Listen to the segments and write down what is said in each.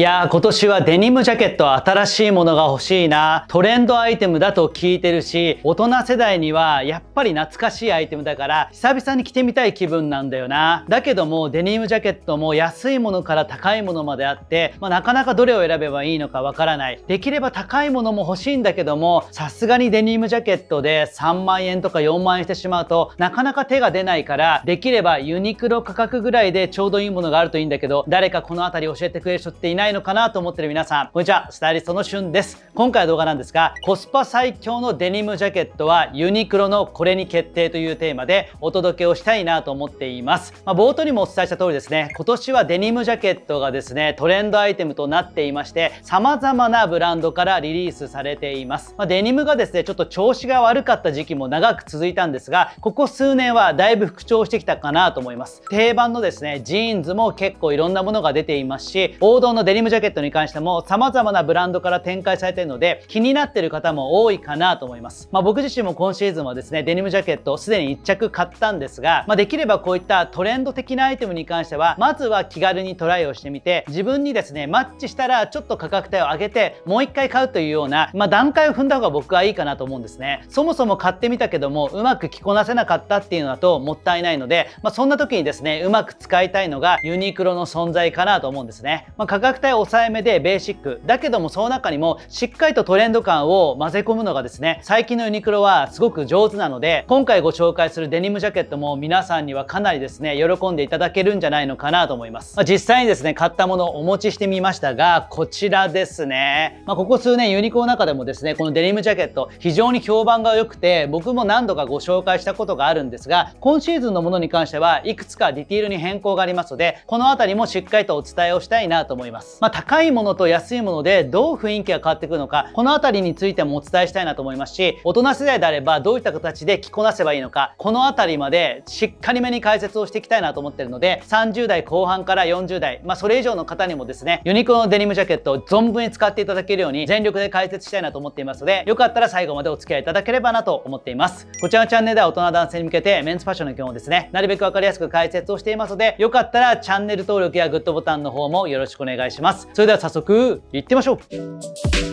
いやー今年はデニムジャケット新しいものが欲しいなトレンドアイテムだと聞いてるし大人世代にはやっぱり懐かしいアイテムだから久々に着てみたい気分なんだよなだけどもデニムジャケットも安いものから高いものまであって、まあ、なかなかどれを選べばいいのかわからないできれば高いものも欲しいんだけどもさすがにデニムジャケットで3万円とか4万円してしまうとなかなか手が出ないからできればユニクロ価格ぐらいでちょうどいいものがあるといいんだけど誰かこの辺り教えてくれる人っていないないのかなと思ってる皆さん、こんにちは、スタイリストのしゅんです。今回の動画なんですが、コスパ最強のデニムジャケットはユニクロのこれに決定というテーマでお届けをしたいなと思っています。まあ、冒頭にもお伝えした通りですね、今年はデニムジャケットがですね、トレンドアイテムとなっていまして、様々なブランドからリリースされています。まあ、デニムがですね、ちょっと調子が悪かった時期も長く続いたんですが、ここ数年はだいぶ復調してきたかなと思います。定番のですね、ジーンズも結構いろんなものが出ていますし、王道のデニムデニムジャケットに関しても様々なブランドから展開されているので気になってる方も多いかなと思います。まあ、僕自身も今シーズンはですね、デニムジャケットすでに1着買ったんですが、まあ、できればこういったトレンド的なアイテムに関しては、まずは気軽にトライをしてみて、自分にですね、マッチしたらちょっと価格帯を上げて、もう一回買うというような、まあ、段階を踏んだ方が僕はいいかなと思うんですね。そもそも買ってみたけども、うまく着こなせなかったっていうのだともったいないので、まあ、そんな時にですね、うまく使いたいのがユニクロの存在かなと思うんですね。まあ、価格絡抑えめでベーシックだけどもその中にもしっかりとトレンド感を混ぜ込むのがですね最近のユニクロはすごく上手なので今回ご紹介するデニムジャケットも皆さんにはかなりですね喜んでいただけるんじゃないのかなと思います、まあ、実際にですね買ったものをお持ちしてみましたがこちらですね、まあ、ここ数年ユニクロの中でもですねこのデニムジャケット非常に評判が良くて僕も何度かご紹介したことがあるんですが今シーズンのものに関してはいくつかディティールに変更がありますのでこの辺りもしっかりとお伝えをしたいなと思いますまあ、高いものと安いものでどう雰囲気が変わってくるのか、このあたりについてもお伝えしたいなと思いますし、大人世代であればどういった形で着こなせばいいのか、このあたりまでしっかりめに解説をしていきたいなと思ってるので、30代後半から40代、まあ、それ以上の方にもですね、ユニクロのデニムジャケットを存分に使っていただけるように全力で解説したいなと思っていますので、よかったら最後までお付き合いいただければなと思っています。こちらのチャンネルでは大人男性に向けてメンズファッションの基本をですね、なるべくわかりやすく解説をしていますので、よかったらチャンネル登録やグッドボタンの方もよろしくお願いします。します。それでは早速、行ってみましょう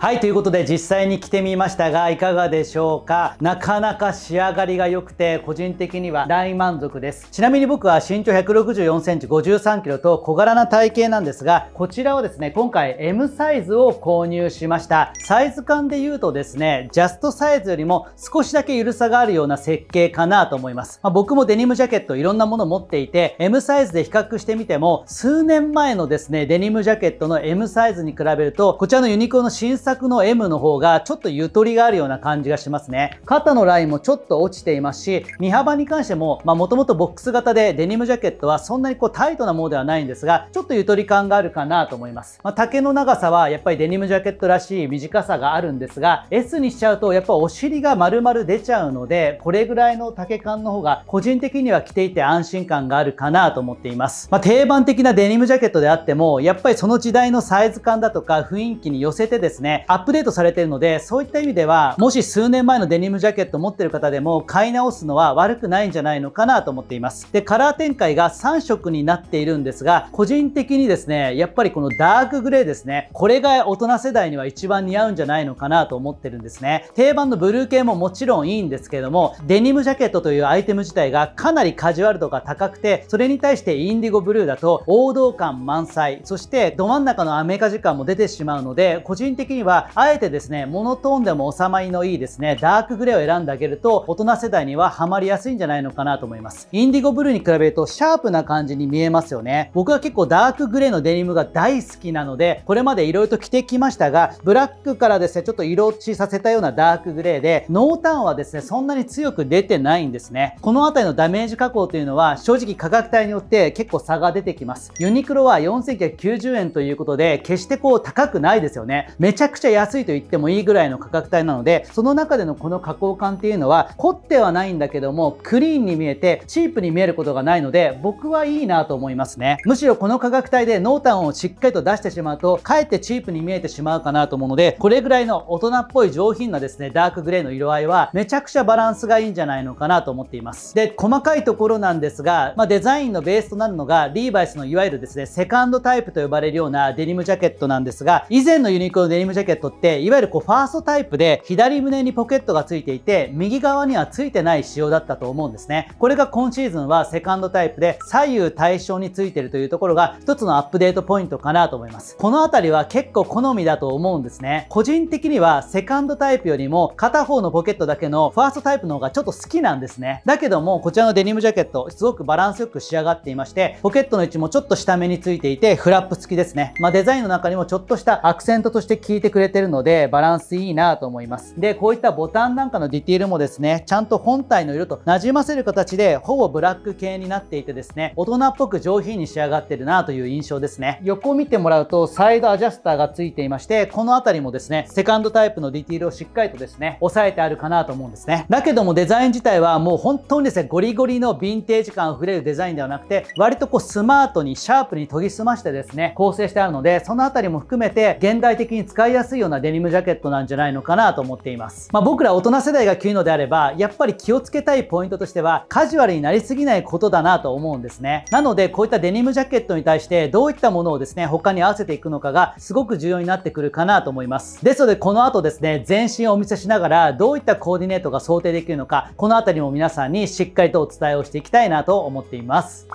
はいということで実際に着てみましたがいかがでしょうかなかなか仕上がりが良くて個人的には大満足ですちなみに僕は身長 164cm、53kg と小柄な体型なんですがこちらはですね今回 M サイズを購入しましたサイズ感で言うとですねジャストサイズよりも少しだけ緩さがあるような設計かなと思います、まあ、僕もデニムジャケットいろんなもの持っていて M サイズで比較してみても数年前のですねデニムジャケットの M サイズに比べるとこちらのユニクロの新サイズ作の M の方がちょっとゆとりがあるような感じがしますね。肩のラインもちょっと落ちていますし、身幅に関しても、まあもともとボックス型でデニムジャケットはそんなにこうタイトなものではないんですが、ちょっとゆとり感があるかなと思います。まあ、丈の長さはやっぱりデニムジャケットらしい短さがあるんですが、S にしちゃうとやっぱお尻が丸々出ちゃうので、これぐらいの丈感の方が個人的には着ていて安心感があるかなと思っています。まあ、定番的なデニムジャケットであっても、やっぱりその時代のサイズ感だとか雰囲気に寄せてですね、アップデートされてるので、そういった意味では、もし数年前のデニムジャケット持ってる方でも買い直すのは悪くないんじゃないのかなと思っています。で、カラー展開が3色になっているんですが、個人的にですね、やっぱりこのダークグレーですね、これが大人世代には一番似合うんじゃないのかなと思ってるんですね。定番のブルー系ももちろんいいんですけども、デニムジャケットというアイテム自体がかなりカジュアル度が高くて、それに対してインディゴブルーだと王道感満載、そしてど真ん中のアメカジ感も出てしまうので、個人的にははあえてですね、モノトーンでも収まりのいいですね、ダークグレーを選んであげると、大人世代にはハマりやすいんじゃないのかなと思います。インディゴブルーに比べると、シャープな感じに見えますよね。僕は結構ダークグレーのデニムが大好きなので、これまで色々と着てきましたが、ブラックからですね、ちょっと色落ちさせたようなダークグレーで、ノータ濃ンはですね、そんなに強く出てないんですね。この辺りのダメージ加工というのは、正直価格帯によって結構差が出てきます。ユニクロは4990円ということで、決してこう高くないですよね。めちゃくくちゃ安いと言ってもいいぐらいの価格帯なので、その中でのこの加工感っていうのは、凝ってはないんだけども、クリーンに見えて、チープに見えることがないので、僕はいいなと思いますね。むしろこの価格帯で濃淡をしっかりと出してしまうと、かえってチープに見えてしまうかなと思うので、これぐらいの大人っぽい上品なですね、ダークグレーの色合いは、めちゃくちゃバランスがいいんじゃないのかなと思っています。で、細かいところなんですが、まあ、デザインのベースとなるのが、リーバイスのいわゆるですね、セカンドタイプと呼ばれるようなデニムジャケットなんですが、以前のユニクロのデニムジャケットケットって、いわゆるこうファーストタイプで、左胸にポケットがついていて、右側にはついてない仕様だったと思うんですね。これが今シーズンはセカンドタイプで、左右対称についてるというところが、一つのアップデートポイントかなと思います。この辺りは結構好みだと思うんですね。個人的には、セカンドタイプよりも、片方のポケットだけのファーストタイプの方がちょっと好きなんですね。だけども、こちらのデニムジャケット、すごくバランスよく仕上がっていまして、ポケットの位置もちょっと下目についていて、フラップ付きですね。まあ、デザインの中にもちょっとしたアクセントとして効いてくるくれてるのでバランスいいなと思いますでこういったボタンなんかのディティールもですねちゃんと本体の色となじませる形でほぼブラック系になっていてですね大人っぽく上品に仕上がってるなという印象ですね横を見てもらうとサイドアジャスターがついていましてこの辺りもですねセカンドタイプのディティールをしっかりとですね抑えてあるかなと思うんですねだけどもデザイン自体はもう本当にですねゴリゴリのヴィンテージ感あふれるデザインではなくて割とこうスマートにシャープに研ぎ澄ましてですね構成してあるのでその辺りも含めて現代的に使いやすいすいようなデニムジャケットなんじゃないのかなと思っています。まあ、僕ら大人世代が着るのであれば、やっぱり気をつけたいポイントとしては、カジュアルになりすぎないことだなと思うんですね。なので、こういったデニムジャケットに対して、どういったものをですね、他に合わせていくのかが、すごく重要になってくるかなと思います。ですので、この後ですね、全身をお見せしながら、どういったコーディネートが想定できるのか、この辺りも皆さんにしっかりとお伝えをしていきたいなと思っています。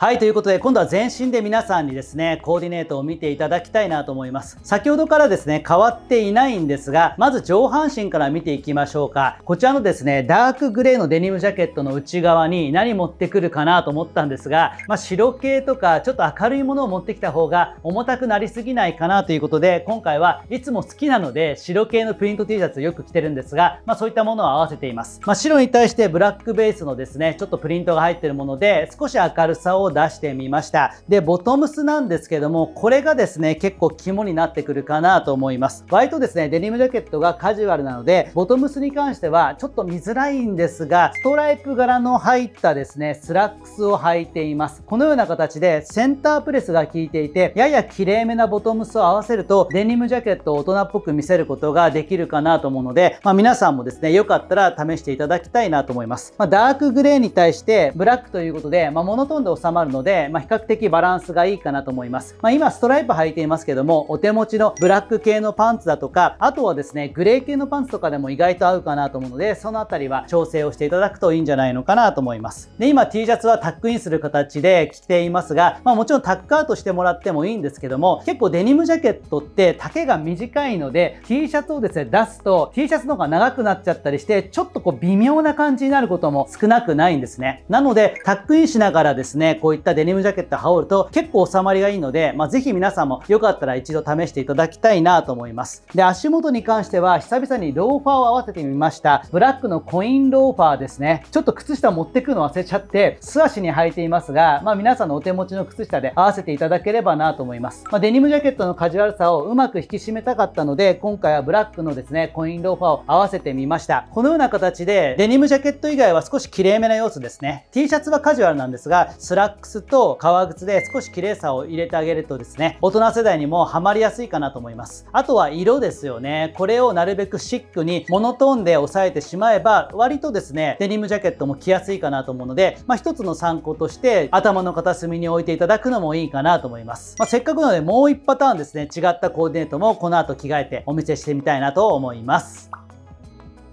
はいということで今度は全身で皆さんにですねコーディネートを見ていただきたいなと思います先ほどからですね変わっていないんですがまず上半身から見ていきましょうかこちらのですねダークグレーのデニムジャケットの内側に何持ってくるかなと思ったんですが、まあ、白系とかちょっと明るいものを持ってきた方が重たくなりすぎないかなということで今回はいつも好きなので白系のプリント T シャツよく着てるんですが、まあ、そういったものを合わせています、まあ、白に対してブラックベースのですねちょっとプリントが入ってるもので少し明るさをを出してみました。で、ボトムスなんですけども、これがですね、結構肝になってくるかなと思います。割とですね、デニムジャケットがカジュアルなので、ボトムスに関してはちょっと見づらいんですが、ストライプ柄の入ったですね、スラックスを履いています。このような形でセンタープレスが効いていて、やや綺麗めなボトムスを合わせると、デニムジャケットを大人っぽく見せることができるかなと思うので、まあ、皆さんもですね、よかったら試していただきたいなと思います。まあ、ダークグレーに対してブラックということで、まあ、モノトーンで収ままるので、まあ、比較的バランスがいいかなと思います。まあ、今、ストライプ履いていますけども、お手持ちのブラック系のパンツだとか、あとはですね、グレー系のパンツとかでも意外と合うかなと思うので、そのあたりは調整をしていただくといいんじゃないのかなと思います。で、今 T シャツはタックインする形で着ていますが、まあ、もちろんタックアウトしてもらってもいいんですけども、結構デニムジャケットって丈が短いので、T シャツをですね、出すと T シャツの方が長くなっちゃったりして、ちょっとこう微妙な感じになることも少なくないんですね。なので、タックインしながらですね、こうこういったデニムジャケット羽織ると結構収まりがいいので、まあ、ぜひ皆さんもよかったら一度試していただきたいなと思います。で、足元に関しては久々にローファーを合わせてみました。ブラックのコインローファーですね。ちょっと靴下持ってくの忘れちゃって、素足に履いていますが、まあ、皆さんのお手持ちの靴下で合わせていただければなと思います。まあ、デニムジャケットのカジュアルさをうまく引き締めたかったので、今回はブラックのですね、コインローファーを合わせてみました。このような形で、デニムジャケット以外は少しきれいめな要素ですね。T シャツはカジュアルなんですが、スラッックスと革靴で少し綺麗さを入れてあげるとですね、大人世代にもハマりやすいかなと思います。あとは色ですよね。これをなるべくシックにモノトーンで抑えてしまえば、割とですね、デニムジャケットも着やすいかなと思うので、まあ一つの参考として頭の片隅に置いていただくのもいいかなと思います。まあ、せっかくなのでもう1パターンですね、違ったコーディネートもこの後着替えてお見せしてみたいなと思います。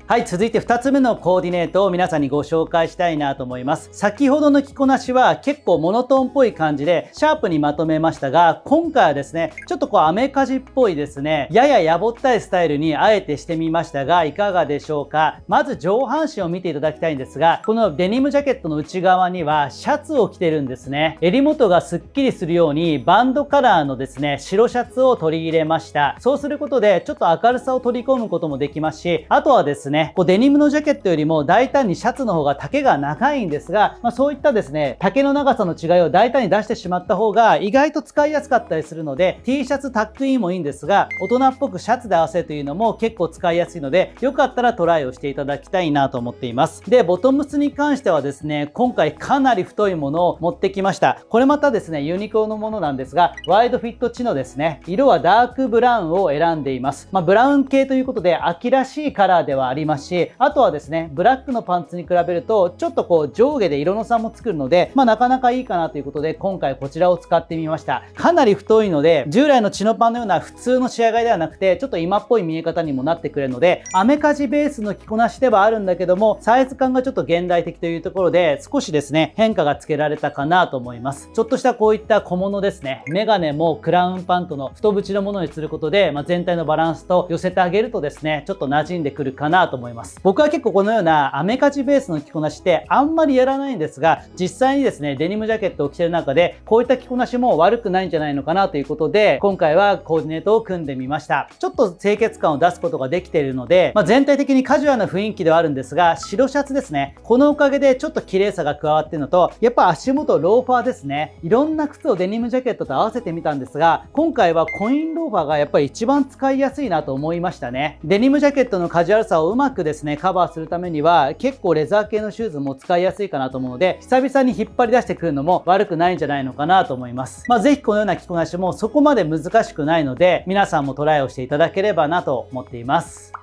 はい、続いて2つ目のコーディネートを皆さんにご紹介したいなと思います。先ほどの着こなしは結構モノトーンっぽい感じでシャープにまとめましたが、今回はですね、ちょっとこうアメカジっぽいですね、やややぼったいスタイルにあえてしてみましたが、いかがでしょうか。まず上半身を見ていただきたいんですが、このデニムジャケットの内側にはシャツを着てるんですね。襟元がスッキリするようにバンドカラーのですね、白シャツを取り入れました。そうすることでちょっと明るさを取り込むこともできますし、あとはですね、ね、こうデニムのジャケットよりも大胆にシャツの方が丈が長いんですが、まあ、そういったですね、丈の長さの違いを大胆に出してしまった方が意外と使いやすかったりするので、T シャツタックインもいいんですが、大人っぽくシャツで合わせというのも結構使いやすいので、よかったらトライをしていただきたいなと思っています。で、ボトムスに関してはですね、今回かなり太いものを持ってきました。これまたですね、ユニコーのものなんですが、ワイドフィットチのですね、色はダークブラウンを選んでいます。まあ、ブラウン系ということで、秋らしいカラーではありりますし、あとはですね、ブラックのパンツに比べると、ちょっとこう上下で色の差も作るので、まあ、なかなかいいかなということで、今回こちらを使ってみました。かなり太いので、従来のチノパンのような普通の仕上がりではなくて、ちょっと今っぽい見え方にもなってくれるので、アメカジベースの着こなしではあるんだけども、サイズ感がちょっと現代的というところで、少しですね、変化がつけられたかなと思います。ちょっとしたこういった小物ですね、メガネもクラウンパンとの太縁のものにすることで、まあ、全体のバランスと寄せてあげるとですね、ちょっと馴染んでくるかなとと思います。僕は結構このようなアメカジベースの着こなしってあんまりやらないんですが、実際にですね、デニムジャケットを着てる中で、こういった着こなしも悪くないんじゃないのかなということで、今回はコーディネートを組んでみました。ちょっと清潔感を出すことができているので、まあ、全体的にカジュアルな雰囲気ではあるんですが、白シャツですね。このおかげでちょっと綺麗さが加わってるのと、やっぱ足元ローファーですね。いろんな靴をデニムジャケットと合わせてみたんですが、今回はコインローファーがやっぱり一番使いやすいなと思いましたね。デニムジャケットのカジュアルさをうままくですねカバーするためには結構レザー系のシューズも使いやすいかなと思うので久々に引っ張り出してくるのも悪くないんじゃないのかなと思います、まあ、ぜひこのような着こなしもそこまで難しくないので皆さんもトライをしていただければなと思っています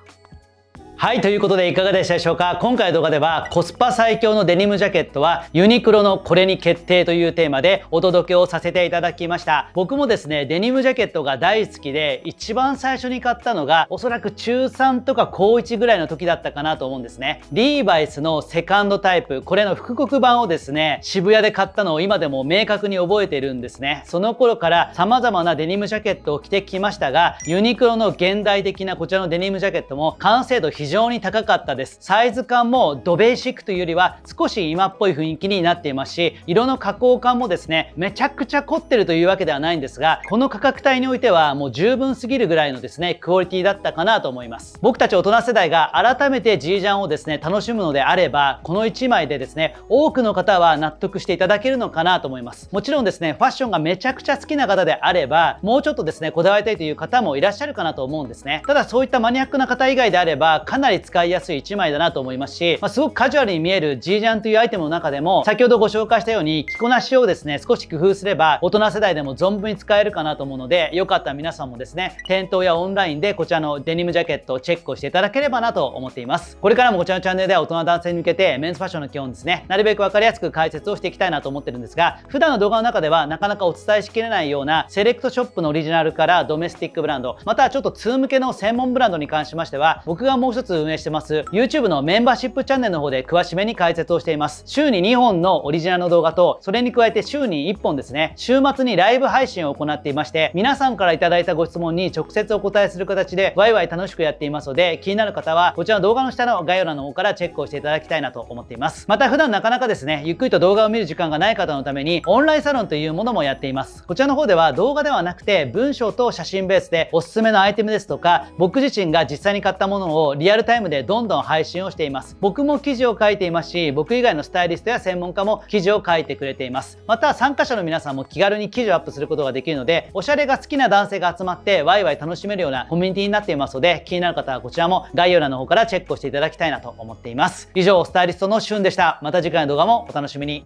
はい、ということでいかがでしたでしょうか今回の動画ではコスパ最強のデニムジャケットはユニクロのこれに決定というテーマでお届けをさせていただきました。僕もですね、デニムジャケットが大好きで一番最初に買ったのがおそらく中3とか高1ぐらいの時だったかなと思うんですね。リーバイスのセカンドタイプ、これの復刻版をですね、渋谷で買ったのを今でも明確に覚えてるんですね。その頃から様々なデニムジャケットを着てきましたが、ユニクロの現代的なこちらのデニムジャケットも完成度非常常に高かったです。サイズ感もドベーシックというよりは少し今っぽい雰囲気になっていますし、色の加工感もですね、めちゃくちゃ凝ってるというわけではないんですが、この価格帯においてはもう十分すぎるぐらいのですね、クオリティだったかなと思います。僕たち大人世代が改めて G ジャンをですね、楽しむのであれば、この1枚でですね、多くの方は納得していただけるのかなと思います。もちろんですね、ファッションがめちゃくちゃ好きな方であれば、もうちょっとですね、こだわりたいという方もいらっしゃるかなと思うんですね。ただそういったマニアックな方以外であれば、かななり使いやすい1枚だなと思いますし、まあ、すごくカジュアルに見える G ジャンというアイテムの中でも、先ほどご紹介したように着こなしをですね、少し工夫すれば大人世代でも存分に使えるかなと思うので、よかったら皆さんもですね、店頭やオンラインでこちらのデニムジャケットをチェックをしていただければなと思っています。これからもこちらのチャンネルでは大人男性に向けてメンズファッションの基本ですね、なるべくわかりやすく解説をしていきたいなと思ってるんですが、普段の動画の中ではなかなかお伝えしきれないようなセレクトショップのオリジナルからドメスティックブランド、またはちょっと通向けの専門ブランドに関しましては、僕がもう一つつ運営してます YouTube のメンバーシップチャンネルの方で詳しめに解説をしています。週に2本のオリジナルの動画と、それに加えて週に1本ですね、週末にライブ配信を行っていまして、皆さんから頂いたご質問に直接お答えする形で、ワイワイ楽しくやっていますので、気になる方は、こちらの動画の下の概要欄の方からチェックをしていただきたいなと思っています。また普段なかなかですね、ゆっくりと動画を見る時間がない方のために、オンラインサロンというものもやっています。こちらの方では動画ではなくて、文章と写真ベースでおすすめのアイテムですとか、僕自身が実際に買ったものをリアアルタイムでどんどん配信をしています僕も記事を書いていますし僕以外のスタイリストや専門家も記事を書いてくれていますまた参加者の皆さんも気軽に記事をアップすることができるのでおしゃれが好きな男性が集まってワイワイ楽しめるようなコミュニティになっていますので気になる方はこちらも概要欄の方からチェックをしていただきたいなと思っています以上スタイリストのしゅんでしたまた次回の動画もお楽しみに